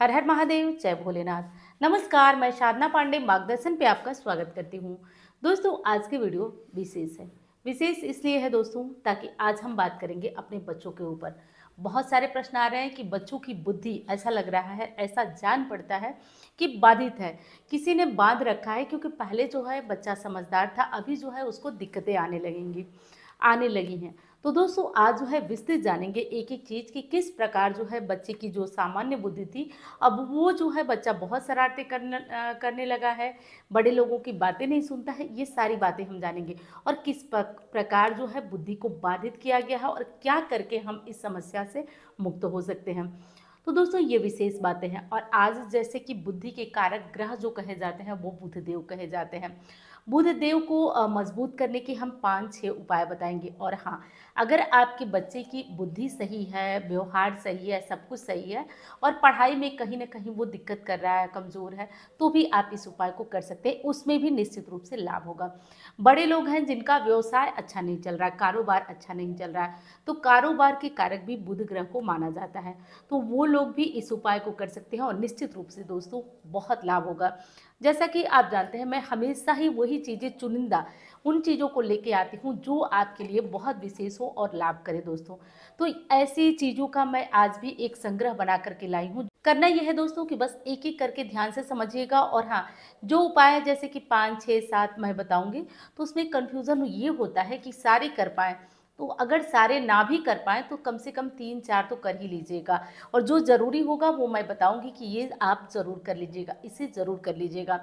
हर हर महादेव जय भोलेनाथ नमस्कार मैं साधना पांडे मार्गदर्शन पे आपका स्वागत करती हूँ दोस्तों आज की वीडियो विशेष है विशेष इसलिए है दोस्तों ताकि आज हम बात करेंगे अपने बच्चों के ऊपर बहुत सारे प्रश्न आ रहे हैं कि बच्चों की बुद्धि ऐसा लग रहा है ऐसा जान पड़ता है कि बाधित है किसी ने बांध रखा है क्योंकि पहले जो है बच्चा समझदार था अभी जो है उसको दिक्कतें आने लगेंगी आने लगी हैं तो दोस्तों आज जो है विस्तृत जानेंगे एक एक चीज़ कि किस प्रकार जो है बच्चे की जो सामान्य बुद्धि थी अब वो जो है बच्चा बहुत शरारतें करने करने लगा है बड़े लोगों की बातें नहीं सुनता है ये सारी बातें हम जानेंगे और किस प्रकार जो है बुद्धि को बाधित किया गया है और क्या करके हम इस समस्या से मुक्त हो सकते हैं तो दोस्तों ये विशेष बातें हैं और आज जैसे कि बुद्धि के कारक ग्रह जो कहे जाते हैं वो बुधदेव कहे जाते हैं बुध देव को मजबूत करने के हम पाँच छः उपाय बताएंगे और हाँ अगर आपके बच्चे की बुद्धि सही है व्यवहार सही है सब कुछ सही है और पढ़ाई में कहीं ना कहीं वो दिक्कत कर रहा है कमज़ोर है तो भी आप इस उपाय को कर सकते हैं उसमें भी निश्चित रूप से लाभ होगा बड़े लोग हैं जिनका व्यवसाय अच्छा नहीं चल रहा है कारोबार अच्छा नहीं चल रहा है तो कारोबार के कारक भी बुध ग्रह को माना जाता है तो वो लोग भी इस उपाय को कर सकते हैं और निश्चित रूप से दोस्तों बहुत लाभ होगा जैसा कि आप जानते हैं मैं हमेशा ही वही चीज़ें चुनिंदा उन चीज़ों को लेके आती हूँ जो आपके लिए बहुत विशेष हो और लाभ करे दोस्तों तो ऐसी चीज़ों का मैं आज भी एक संग्रह बना करके लाई हूँ करना यह है दोस्तों कि बस एक एक करके ध्यान से समझिएगा और हाँ जो उपाय जैसे कि पाँच छः सात मैं बताऊँगी तो उसमें कन्फ्यूज़न ये होता है कि सारे कर पाएँ तो अगर सारे ना भी कर पाए तो कम से कम तीन चार तो कर ही लीजिएगा और जो ज़रूरी होगा वो मैं बताऊंगी कि ये आप ज़रूर कर लीजिएगा इसे ज़रूर कर लीजिएगा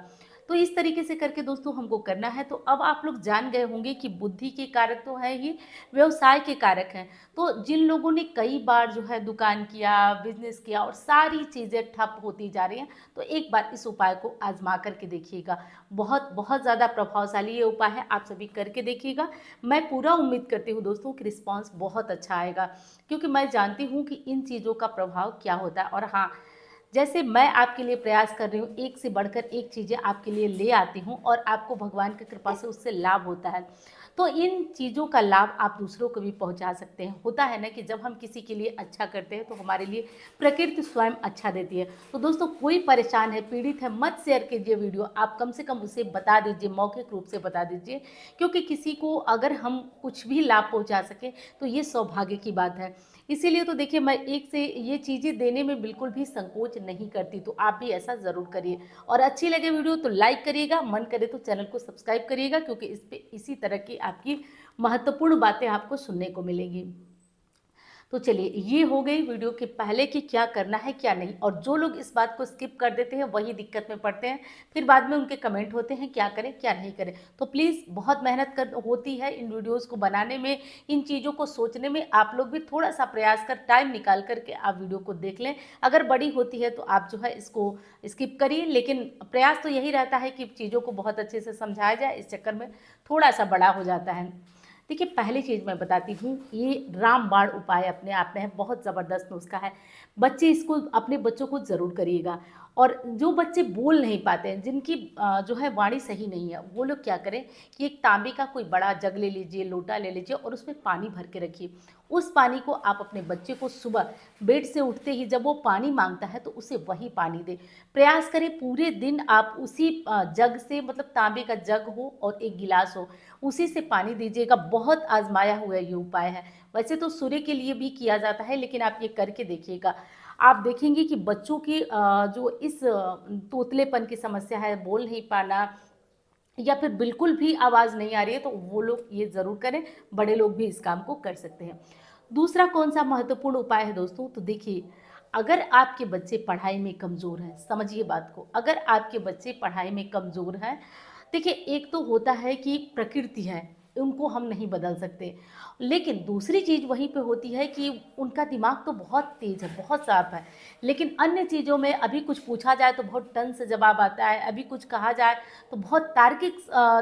तो इस तरीके से करके दोस्तों हमको करना है तो अब आप लोग जान गए होंगे कि बुद्धि के कारक तो है ही व्यवसाय के कारक हैं तो जिन लोगों ने कई बार जो है दुकान किया बिजनेस किया और सारी चीज़ें ठप होती जा रही हैं तो एक बार इस उपाय को आजमा करके देखिएगा बहुत बहुत ज़्यादा प्रभावशाली ये उपाय है आप सभी करके देखिएगा मैं पूरा उम्मीद करती हूँ दोस्तों कि रिस्पॉन्स बहुत अच्छा आएगा क्योंकि मैं जानती हूँ कि इन चीज़ों का प्रभाव क्या होता है और हाँ जैसे मैं आपके लिए प्रयास कर रही हूँ एक से बढ़कर एक चीज़ें आपके लिए ले आती हूँ और आपको भगवान की कृपा से उससे लाभ होता है तो इन चीज़ों का लाभ आप दूसरों को भी पहुँचा सकते हैं होता है ना कि जब हम किसी के लिए अच्छा करते हैं तो हमारे लिए प्रकृति स्वयं अच्छा देती है तो दोस्तों कोई परेशान है पीड़ित है मत शेयर कीजिए वीडियो आप कम से कम उसे बता दीजिए मौखिक रूप से बता दीजिए क्योंकि किसी को अगर हम कुछ भी लाभ पहुँचा सकें तो ये सौभाग्य की बात है इसीलिए तो देखिए मैं एक से ये चीज़ें देने में बिल्कुल भी संकोच नहीं करती तो आप भी ऐसा ज़रूर करिए और अच्छी लगे वीडियो तो लाइक करिएगा मन करे तो चैनल को सब्सक्राइब करिएगा क्योंकि इस पर इसी तरह की आपकी महत्वपूर्ण बातें आपको सुनने को मिलेंगी तो चलिए ये हो गई वीडियो के पहले कि क्या करना है क्या नहीं और जो लोग इस बात को स्किप कर देते हैं वही दिक्कत में पड़ते हैं फिर बाद में उनके कमेंट होते हैं क्या करें क्या नहीं करें तो प्लीज़ बहुत मेहनत कर होती है इन वीडियोज़ को बनाने में इन चीज़ों को सोचने में आप लोग भी थोड़ा सा प्रयास कर टाइम निकाल करके आप वीडियो को देख लें अगर बड़ी होती है तो आप जो है इसको स्किप करिए लेकिन प्रयास तो यही रहता है कि चीज़ों को बहुत अच्छे से समझाया जाए इस चक्कर में थोड़ा सा बड़ा हो जाता है देखिए पहली चीज़ मैं बताती हूँ ये रामबाण उपाय अपने आप में है बहुत ज़बरदस्त नुस्खा है बच्चे इसको अपने बच्चों को ज़रूर करिएगा और जो बच्चे बोल नहीं पाते हैं जिनकी जो है वाणी सही नहीं है वो लोग क्या करें कि एक तांबे का कोई बड़ा जग ले लीजिए लोटा ले लीजिए और उसमें पानी भर के रखिए उस पानी को आप अपने बच्चे को सुबह बेड से उठते ही जब वो पानी मांगता है तो उसे वही पानी दें प्रयास करें पूरे दिन आप उसी जग से मतलब तांबे का जग हो और एक गिलास हो उसी से पानी दीजिएगा बहुत आजमाया हुआ ये उपाय है वैसे तो सूर्य के लिए भी किया जाता है लेकिन आप ये करके देखिएगा आप देखेंगे कि बच्चों की जो इस तोतलेपन की समस्या है बोल नहीं पाना या फिर बिल्कुल भी आवाज़ नहीं आ रही है तो वो लोग ये ज़रूर करें बड़े लोग भी इस काम को कर सकते हैं दूसरा कौन सा महत्वपूर्ण उपाय है दोस्तों तो देखिए अगर आपके बच्चे पढ़ाई में कमज़ोर हैं समझिए बात को अगर आपके बच्चे पढ़ाई में कमज़ोर हैं देखिए एक तो होता है कि प्रकृति है उनको हम नहीं बदल सकते लेकिन दूसरी चीज़ वहीं पे होती है कि उनका दिमाग तो बहुत तेज़ है बहुत साफ है लेकिन अन्य चीज़ों में अभी कुछ पूछा जाए तो बहुत टन से जवाब आता है अभी कुछ कहा जाए तो बहुत तार्किक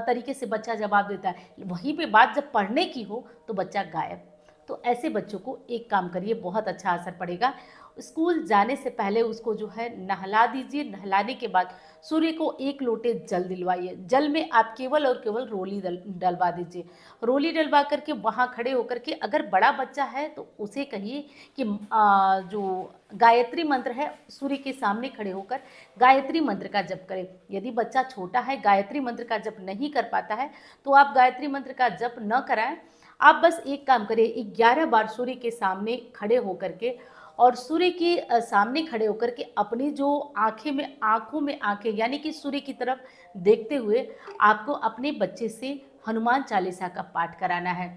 तरीके से बच्चा जवाब देता है वहीं पर बात जब पढ़ने की हो तो बच्चा गायब तो ऐसे बच्चों को एक काम करिए बहुत अच्छा असर पड़ेगा स्कूल जाने से पहले उसको जो है नहला दीजिए नहलाने के बाद सूर्य को एक लोटे जल दिलवाइए जल में आप केवल और केवल रोली डल डलवा दीजिए रोली डलवा करके वहाँ खड़े होकर के अगर बड़ा बच्चा है तो उसे कहिए कि आ, जो गायत्री मंत्र है सूर्य के सामने खड़े होकर गायत्री मंत्र का जप करें यदि बच्चा छोटा है गायत्री मंत्र का जप नहीं कर पाता है तो आप गायत्री मंत्र का जप न कराएं आप बस एक काम करें ग्यारह बार सूर्य के सामने खड़े होकर के और सूर्य के सामने खड़े होकर के अपनी जो आंखें में आंखों में आंखें यानी कि सूर्य की तरफ देखते हुए आपको अपने बच्चे से हनुमान चालीसा का पाठ कराना है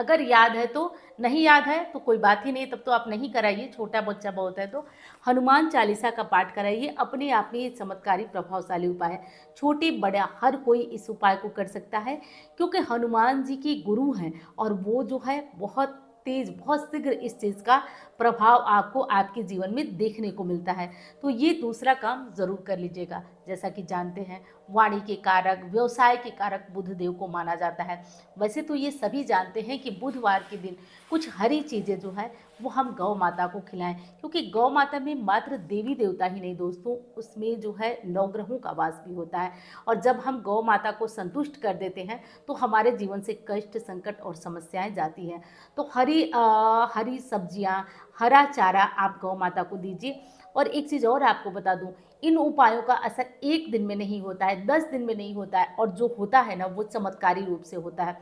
अगर याद है तो नहीं याद है तो कोई बात ही नहीं तब तो आप नहीं कराइए छोटा बच्चा बहुत है तो हनुमान चालीसा का पाठ कराइए अपने आप में ये चमत्कारी प्रभावशाली उपाय है छोटे बड़ा हर कोई इस उपाय को कर सकता है क्योंकि हनुमान जी की गुरु हैं और वो जो है बहुत तेज बहुत शीघ्र इस चीज़ का प्रभाव आपको आपके जीवन में देखने को मिलता है तो ये दूसरा काम ज़रूर कर लीजिएगा जैसा कि जानते हैं वाणी के कारक व्यवसाय के कारक बुध देव को माना जाता है वैसे तो ये सभी जानते हैं कि बुधवार के दिन कुछ हरी चीज़ें जो है वो हम गौ माता को खिलाएं क्योंकि गौ माता में मात्र देवी देवता ही नहीं दोस्तों उसमें जो है नवग्रहों का वास भी होता है और जब हम गौ माता को संतुष्ट कर देते हैं तो हमारे जीवन से कष्ट संकट और समस्याएं जाती हैं तो हरी आ, हरी सब्जियाँ हरा चारा आप गौ माता को दीजिए और एक चीज़ और आपको बता दूँ इन उपायों का असर एक दिन में नहीं होता है दस दिन में नहीं होता है और जो होता है ना वो चमत्कारी रूप से होता है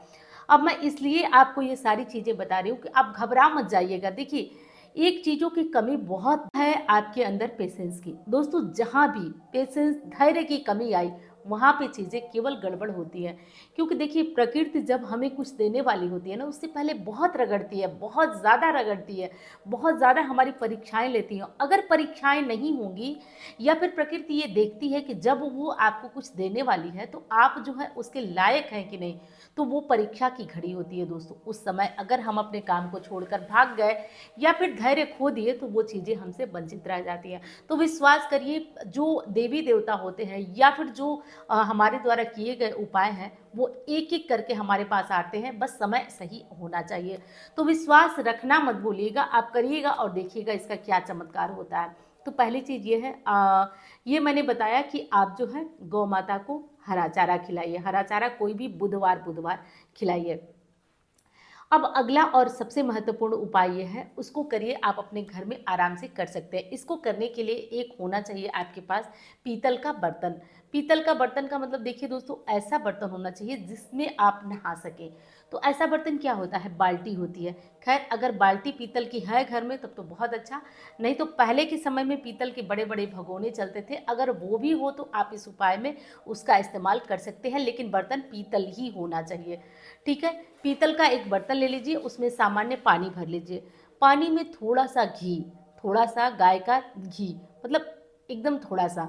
अब मैं इसलिए आपको ये सारी चीज़ें बता रही हूँ कि आप घबरा मत जाइएगा देखिए एक चीज़ों की कमी बहुत है आपके अंदर पेशेंस की दोस्तों जहाँ भी पेशेंस धैर्य की कमी आई वहाँ पे चीज़ें केवल गड़बड़ होती है क्योंकि देखिए प्रकृति जब हमें कुछ देने वाली होती है ना उससे पहले बहुत रगड़ती है बहुत ज़्यादा रगड़ती है बहुत ज़्यादा हमारी परीक्षाएं लेती हैं अगर परीक्षाएं नहीं होंगी या फिर प्रकृति ये देखती है कि जब वो आपको कुछ देने वाली है तो आप जो है उसके लायक हैं कि नहीं तो वो परीक्षा की घड़ी होती है दोस्तों उस समय अगर हम अपने काम को छोड़कर भाग गए या फिर धैर्य खो दिए तो वो चीज़ें हमसे वंचित रह जाती हैं तो विश्वास करिए जो देवी देवता होते हैं या फिर जो हमारे द्वारा किए गए उपाय हैं वो एक एक करके हमारे पास आते हैं बस समय सही होना चाहिए तो विश्वास रखना मत भूलिएगा आप करिएगा और देखिएगा इसका क्या चमत्कार होता है तो पहली चीज़ ये है आ, ये मैंने बताया कि आप जो है गौ माता को हरा चारा खिलाइए हरा चारा कोई भी बुधवार बुधवार खिलाइए अब अगला और सबसे महत्वपूर्ण उपाय यह है उसको करिए आप अपने घर में आराम से कर सकते हैं इसको करने के लिए एक होना चाहिए आपके पास पीतल का बर्तन पीतल का बर्तन का मतलब देखिए दोस्तों ऐसा बर्तन होना चाहिए जिसमें आप नहा सकें तो ऐसा बर्तन क्या होता है बाल्टी होती है खैर अगर बाल्टी पीतल की है घर में तब तो बहुत अच्छा नहीं तो पहले के समय में पीतल के बड़े बड़े भगोने चलते थे अगर वो भी हो तो आप इस उपाय में उसका इस्तेमाल कर सकते हैं लेकिन बर्तन पीतल ही होना चाहिए ठीक है पीतल का एक बर्तन ले लीजिए उसमें सामान्य पानी भर लीजिए पानी में थोड़ा सा घी थोड़ा सा गाय का घी मतलब एकदम थोड़ा सा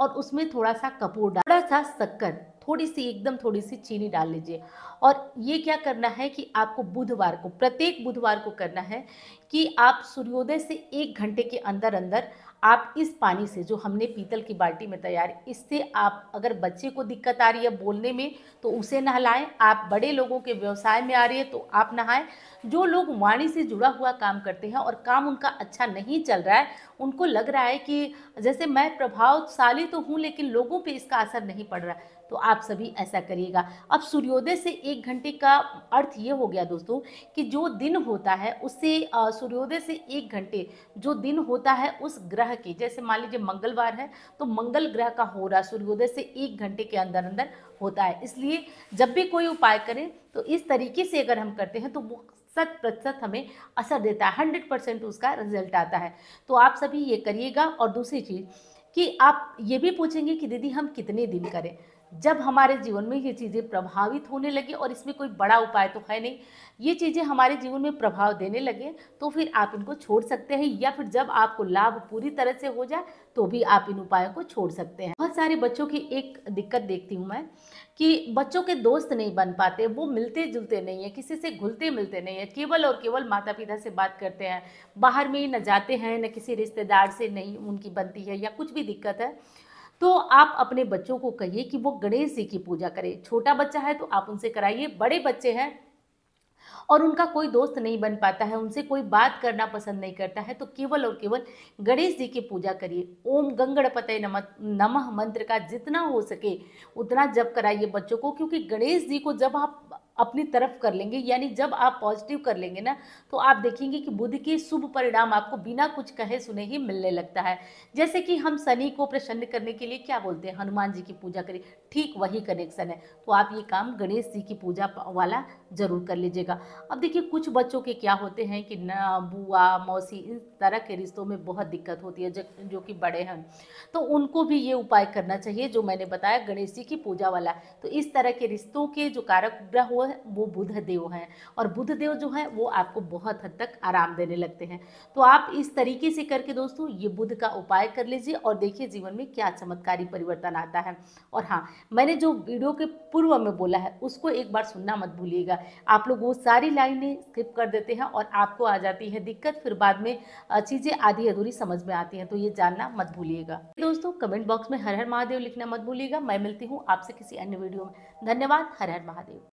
और उसमें थोड़ा सा कपूर डाल थोड़ा सा शक्कर थोड़ी सी एकदम थोड़ी सी चीनी डाल लीजिए और ये क्या करना है कि आपको बुधवार को प्रत्येक बुधवार को करना है कि आप सूर्योदय से एक घंटे के अंदर अंदर आप इस पानी से जो हमने पीतल की बाल्टी में तैयार इससे आप अगर बच्चे को दिक्कत आ रही है बोलने में तो उसे नहलाएं आप बड़े लोगों के व्यवसाय में आ रही है तो आप नहाएं जो लोग वाणी से जुड़ा हुआ काम करते हैं और काम उनका अच्छा नहीं चल रहा है उनको लग रहा है कि जैसे मैं प्रभावशाली तो हूँ लेकिन लोगों पर इसका असर नहीं पड़ रहा है तो आप सभी ऐसा करिएगा अब सूर्योदय से एक घंटे का अर्थ ये हो गया दोस्तों कि जो दिन होता है उससे सूर्योदय से एक घंटे जो दिन होता है उस ग्रह के जैसे मान लीजिए मंगलवार है तो मंगल ग्रह का हो रहा सूर्योदय से एक घंटे के अंदर अंदर होता है इसलिए जब भी कोई उपाय करें तो इस तरीके से अगर हम करते हैं तो वो शत प्रतिशत हमें असर देता है हंड्रेड परसेंट उसका रिजल्ट आता है तो आप सभी ये करिएगा और दूसरी चीज़ कि आप ये भी पूछेंगे कि दीदी हम कितने दिन करें जब हमारे जीवन में ये चीज़ें प्रभावित होने लगी और इसमें कोई बड़ा उपाय तो है नहीं ये चीज़ें हमारे जीवन में प्रभाव देने लगे तो फिर आप इनको छोड़ सकते हैं या फिर जब आपको लाभ पूरी तरह से हो जाए तो भी आप इन उपायों को छोड़ सकते हैं बहुत सारे बच्चों की एक दिक्कत देखती हूँ मैं कि बच्चों के दोस्त नहीं बन पाते वो मिलते जुलते नहीं है किसी से घुलते मिलते नहीं है केवल और केवल माता पिता से बात करते हैं बाहर में न जाते हैं न किसी रिश्तेदार से नहीं उनकी बनती है या कुछ भी दिक्कत है तो आप अपने बच्चों को कहिए कि वो गणेश जी की पूजा करें छोटा बच्चा है तो आप उनसे कराइए बड़े बच्चे हैं और उनका कोई दोस्त नहीं बन पाता है उनसे कोई बात करना पसंद नहीं करता है तो केवल और केवल गणेश जी की पूजा करिए ओम पते नम नमः मंत्र का जितना हो सके उतना जप कराइए बच्चों को क्योंकि गणेश जी को जब आप अपनी तरफ कर लेंगे यानी जब आप पॉजिटिव कर लेंगे ना तो आप देखेंगे कि बुद्ध के शुभ परिणाम आपको बिना कुछ कहे सुने ही मिलने लगता है जैसे कि हम शनि को प्रसन्न करने के लिए क्या बोलते हैं हनुमान जी की पूजा करें ठीक वही कनेक्शन है तो आप ये काम गणेश जी की पूजा वाला ज़रूर कर लीजिएगा अब देखिए कुछ बच्चों के क्या होते हैं कि न बुआ मौसी इन तरह के रिश्तों में बहुत दिक्कत होती है जो कि बड़े हैं तो उनको भी ये उपाय करना चाहिए जो मैंने बताया गणेश जी की पूजा वाला तो इस तरह के रिश्तों के जो कारक ग्रह हुआ है वो बुध देव हैं और बुध देव जो है वो आपको बहुत हद तक आराम देने लगते हैं तो आप इस तरीके से करके दोस्तों ये बुध का उपाय कर लीजिए और देखिए जीवन में क्या चमत्कारी परिवर्तन आता है और हाँ मैंने जो वीडियो के पूर्व में बोला है उसको एक बार सुनना मत भूलिएगा आप लोग वो सारी लाइनें स्किप कर देते हैं और आपको आ जाती है दिक्कत फिर बाद में चीज़ें आधी अधूरी समझ में आती हैं तो ये जानना मत भूलिएगा दोस्तों कमेंट बॉक्स में हर हर महादेव लिखना मत भूलिएगा मैं मिलती हूँ आपसे किसी अन्य वीडियो में धन्यवाद हर हर महादेव